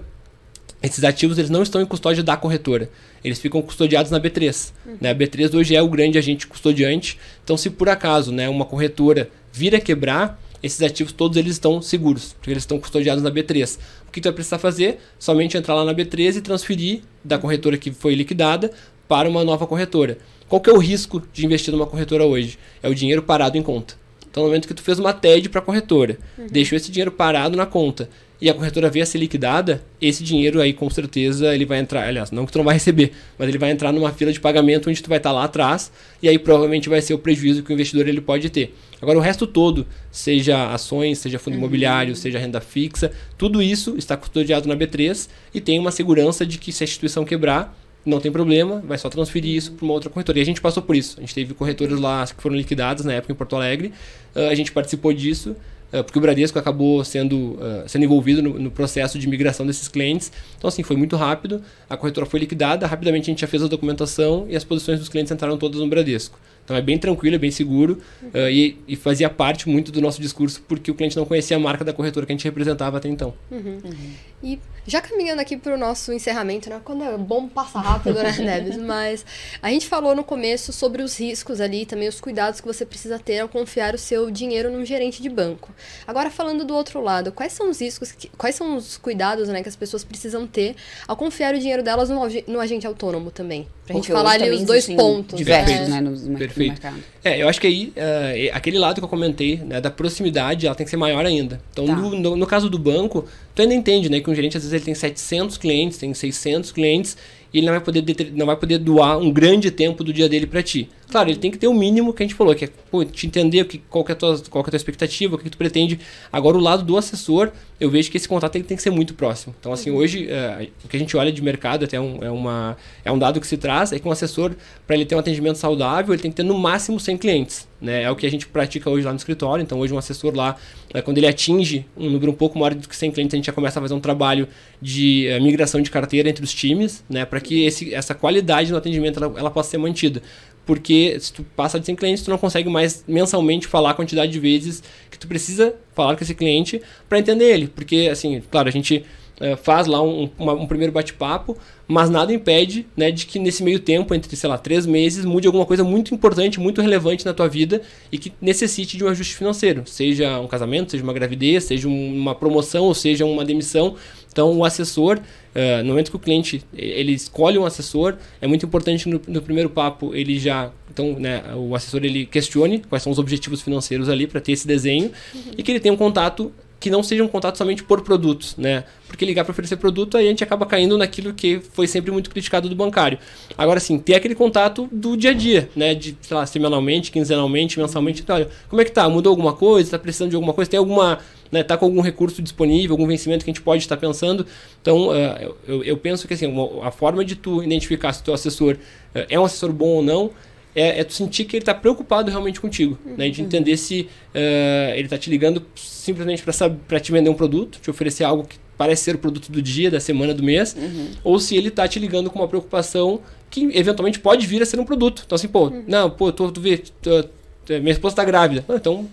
esses ativos eles não estão em custódia da corretora. Eles ficam custodiados na B3. Uhum. Né? A B3 hoje é o grande agente custodiante. Então, se por acaso né, uma corretora vir a quebrar, esses ativos todos eles estão seguros, porque eles estão custodiados na B3. O que tu vai precisar fazer? Somente entrar lá na B3 e transferir da corretora que foi liquidada para uma nova corretora. Qual que é o risco de investir numa corretora hoje? É o dinheiro parado em conta. Então, no momento que tu fez uma TED para a corretora, uhum. deixou esse dinheiro parado na conta e a corretora vê a ser liquidada, esse dinheiro aí com certeza ele vai entrar, aliás, não que tu não vai receber, mas ele vai entrar numa fila de pagamento onde tu vai estar tá lá atrás e aí provavelmente vai ser o prejuízo que o investidor ele pode ter. Agora o resto todo, seja ações, seja fundo uhum. imobiliário, seja renda fixa, tudo isso está custodiado na B3 e tem uma segurança de que se a instituição quebrar, não tem problema, vai só transferir isso para uma outra corretora. E a gente passou por isso. A gente teve corretoras lá que foram liquidadas na época em Porto Alegre, ah, a gente participou disso ah, porque o Bradesco acabou sendo, ah, sendo envolvido no, no, processo de migração desses clientes. Então, assim, foi muito rápido, a corretora foi liquidada, rapidamente a gente já fez a documentação e as posições dos clientes entraram todas no Bradesco. Então é bem tranquilo, é bem seguro uh, e, e, fazia parte muito do nosso discurso porque o cliente não conhecia a marca da corretora que a gente representava até então. Uhum. Uhum. E já caminhando aqui para o nosso encerramento, né? Quando é bom passar rápido, né, Neves? (laughs) Mas a gente falou no começo sobre os riscos ali, também os cuidados que você precisa ter ao confiar o seu dinheiro num gerente de banco. Agora falando do outro lado, quais são os riscos, que, quais são os cuidados, né, que as pessoas precisam ter ao confiar o dinheiro delas no, no agente autônomo também? Pra gente falar ali os dois pontos. Diversos, é. né, nos perfeito. é, eu acho que aí, uh, aquele lado que eu comentei, né, da proximidade, ela tem que ser maior ainda. Então, tá. no, no, no, caso do banco, tu ainda entende, né, que um gerente às vezes ele tem 700 clientes, tem 600 clientes, e ele não vai poder, não vai poder doar um grande tempo do dia dele para ti. Claro, ele tem que ter o um mínimo que a gente falou, que é pô, te entender o que, qual, que é a tua, qual que é a tua expectativa, o que, que, tu pretende. Agora, o lado do assessor, eu vejo que esse contato tem, tem que ser muito próximo. Então, assim, uhum. hoje, é, o que a gente olha de mercado, até um, é, uma, é um dado que se traz, é que um assessor, para ele ter um atendimento saudável, ele tem que ter no máximo 100 clientes. Né? É o que a gente pratica hoje lá no escritório. Então, hoje, um assessor lá, é quando ele atinge um número um pouco maior do que 100 clientes, a gente já começa a fazer um trabalho de é, migração de carteira entre os times, né? para que esse, essa qualidade no atendimento ela, ela possa ser mantida porque se tu passa de 100 clientes, tu não consegue mais mensalmente falar a quantidade de vezes que tu precisa falar com esse cliente para entender ele. Porque, assim, claro, a gente é, faz lá um, uma, um primeiro bate-papo, mas nada impede né, de que nesse meio tempo, entre, sei lá, três meses, mude alguma coisa muito importante, muito relevante na tua vida e que necessite de um ajuste financeiro. Seja um casamento, seja uma gravidez, seja uma promoção, ou seja uma demissão. Então, o assessor, uh, no momento que o cliente eh, ele escolhe um assessor, é muito importante no, no primeiro papo ele já então, né, o assessor ele questione quais são os objetivos financeiros ali para ter esse desenho uhum. e que ele tenha um contato que não seja um contato somente por produtos, né? Porque ligar para oferecer produto, aí a gente acaba caindo naquilo que foi sempre muito criticado do bancário. Agora sim, ter aquele contato do dia a dia, né? De, sei lá, semanalmente, quinzenalmente, mensalmente, então, olha, como é que tá? Mudou alguma coisa? Tá precisando de alguma coisa? Tem alguma né, tá com algum recurso disponível, algum vencimento que a gente pode estar pensando. Então, uh, eu, eu, penso que assim, uma, a forma de tu identificar se o teu assessor uh, é um assessor bom ou não é, é tu sentir que ele está preocupado realmente contigo, uhum. né? De uhum. entender se uh, ele está te ligando simplesmente para te vender um produto, te oferecer algo que parece ser o produto do dia, da semana, do mês, uhum. ou se ele está te ligando com uma preocupação que eventualmente pode vir a ser um produto. Então assim, pô, uhum. não, pô, tu, vê, minha esposa está grávida. Ah, então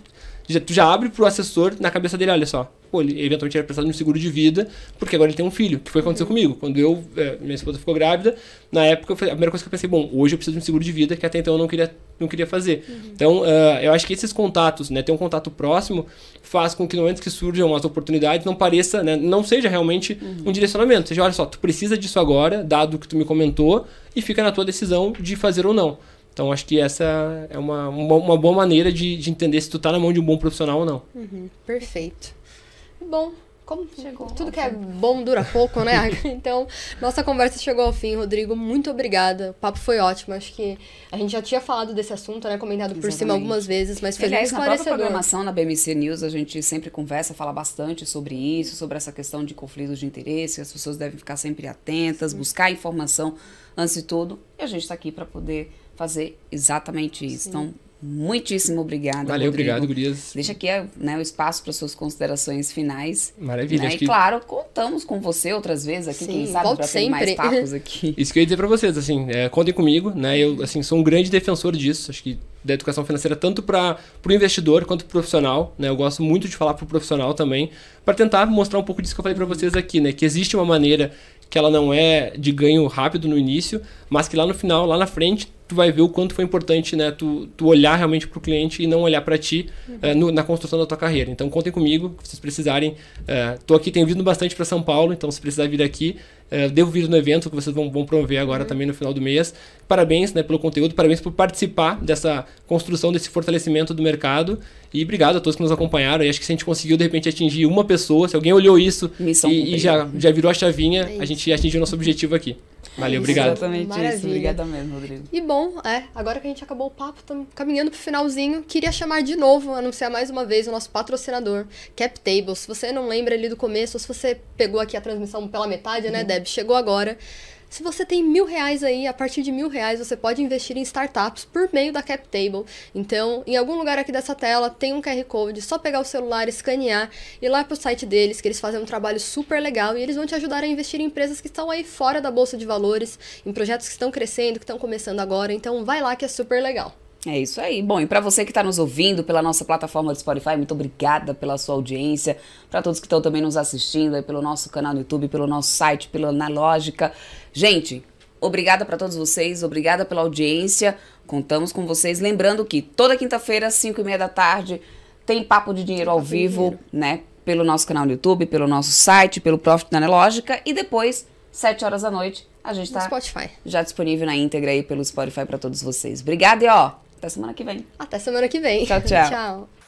já, tu já abre pro assessor na cabeça dele, olha só. Pô, ele eventualmente era precisado de um seguro de vida, porque agora ele tem um filho, que foi o que aconteceu comigo. Quando eu, é, minha esposa ficou grávida, na época falei, a primeira coisa que eu pensei, bom, hoje eu preciso de um seguro de vida, que até então eu não queria, não queria fazer. Uhum. Então, uh, eu acho que esses contatos, né, ter um contato próximo, faz com que no momento que surjam as oportunidades, não pareça, né, não seja realmente uhum. um direcionamento. Seja, olha só, tu precisa disso agora, dado o que tu me comentou, e fica na tua decisão de fazer ou não. Então acho que essa é uma, uma, uma boa maneira de, de, entender se tu tá na mão de um bom profissional ou não. Uhum, perfeito. Bom, como chegou tudo que é bom dura pouco, né? (laughs) (laughs) então, nossa conversa chegou ao fim, Rodrigo. Muito obrigada. O papo foi ótimo. Acho que a gente já tinha falado desse assunto, né? Comentado Exatamente. por cima algumas vezes, mas foi Aliás, muito esclarecedor. Na programação na BMC News, a gente sempre conversa, fala bastante sobre isso, sobre essa questão de conflitos de interesse, as pessoas devem ficar sempre atentas, Sim. buscar informação antes de tudo. E a gente está aqui para poder fazer exatamente isso. Sim. Então, muitíssimo obrigada. Valeu, Rodrigo. obrigado, Gurias. Deixa aqui né, o espaço para suas considerações finais. Maravilha. Né? E que... claro, contamos com você outras vezes aqui, Sim, quem sabe, para ter mais papos (laughs) aqui. Isso que eu ia dizer para vocês, assim, é, contem comigo, né? Eu, assim, sou um grande defensor disso, acho que da educação financeira, tanto para o investidor quanto para o profissional. Né? Eu gosto muito de falar para o profissional também, para tentar mostrar um pouco disso que eu falei para vocês aqui, né? que existe uma maneira que ela não é de ganho rápido no início, mas que lá no final, lá na frente, tu vai ver o quanto foi importante, né? Tu, tu olhar realmente para o cliente e não olhar para ti uhum. é, no, na construção da tua carreira. Então contem comigo, se vocês precisarem. Estou eh, é, aqui, tenho vindo bastante para São Paulo, então se precisar vir aqui, é, devo vir no evento que vocês vão, vão promover agora uhum. também no final do mês. Parabéns né, pelo conteúdo, parabéns por participar dessa construção, desse fortalecimento do mercado. E obrigado a todos que nos acompanharam. E acho que se a gente conseguiu, de repente, atingir uma pessoa, se alguém olhou isso Missão e, e já, já virou a chavinha, é a gente atingiu nosso objetivo aqui. Valeu, obrigado. Exatamente Maravilha. isso. Obrigada mesmo, Rodrigo. E bom, é, agora que a gente acabou o papo, estamos caminhando pro finalzinho. Queria chamar de novo, anunciar mais uma vez o nosso patrocinador, CapTable. Se você não lembra ali do começo, ou se você pegou aqui a transmissão pela metade, né, uhum. Deb? Chegou agora. Se você tem mil reais aí, a partir de mil reais você pode investir em startups por meio da CapTable. Então, em algum lugar aqui dessa tela tem um QR Code, só pegar o celular, escanear e ir lá para o site deles, que eles fazem um trabalho super legal e eles vão te ajudar a investir em empresas que estão aí fora da bolsa de valores, em projetos que estão crescendo, que estão começando agora. Então, vai lá que é super legal. É isso aí. Bom, e para você que está nos ouvindo pela nossa plataforma do Spotify, muito obrigada pela sua audiência. Para todos que estão também nos assistindo aí pelo nosso canal no YouTube, pelo nosso site, pela Analógica. Gente, obrigada para todos vocês, obrigada pela audiência. Contamos com vocês. Lembrando que toda quinta-feira, 5 e meia da tarde, tem Papo de Dinheiro ao Papo vivo, dinheiro. né? Pelo nosso canal no YouTube, pelo nosso site, pelo Profit na Lógica. E depois, 7 horas da noite, a gente no tá Spotify. já disponível na íntegra aí pelo Spotify para todos vocês. Obrigada e ó, até semana que vem. Até semana que vem. Tchau, tchau. (laughs) tchau.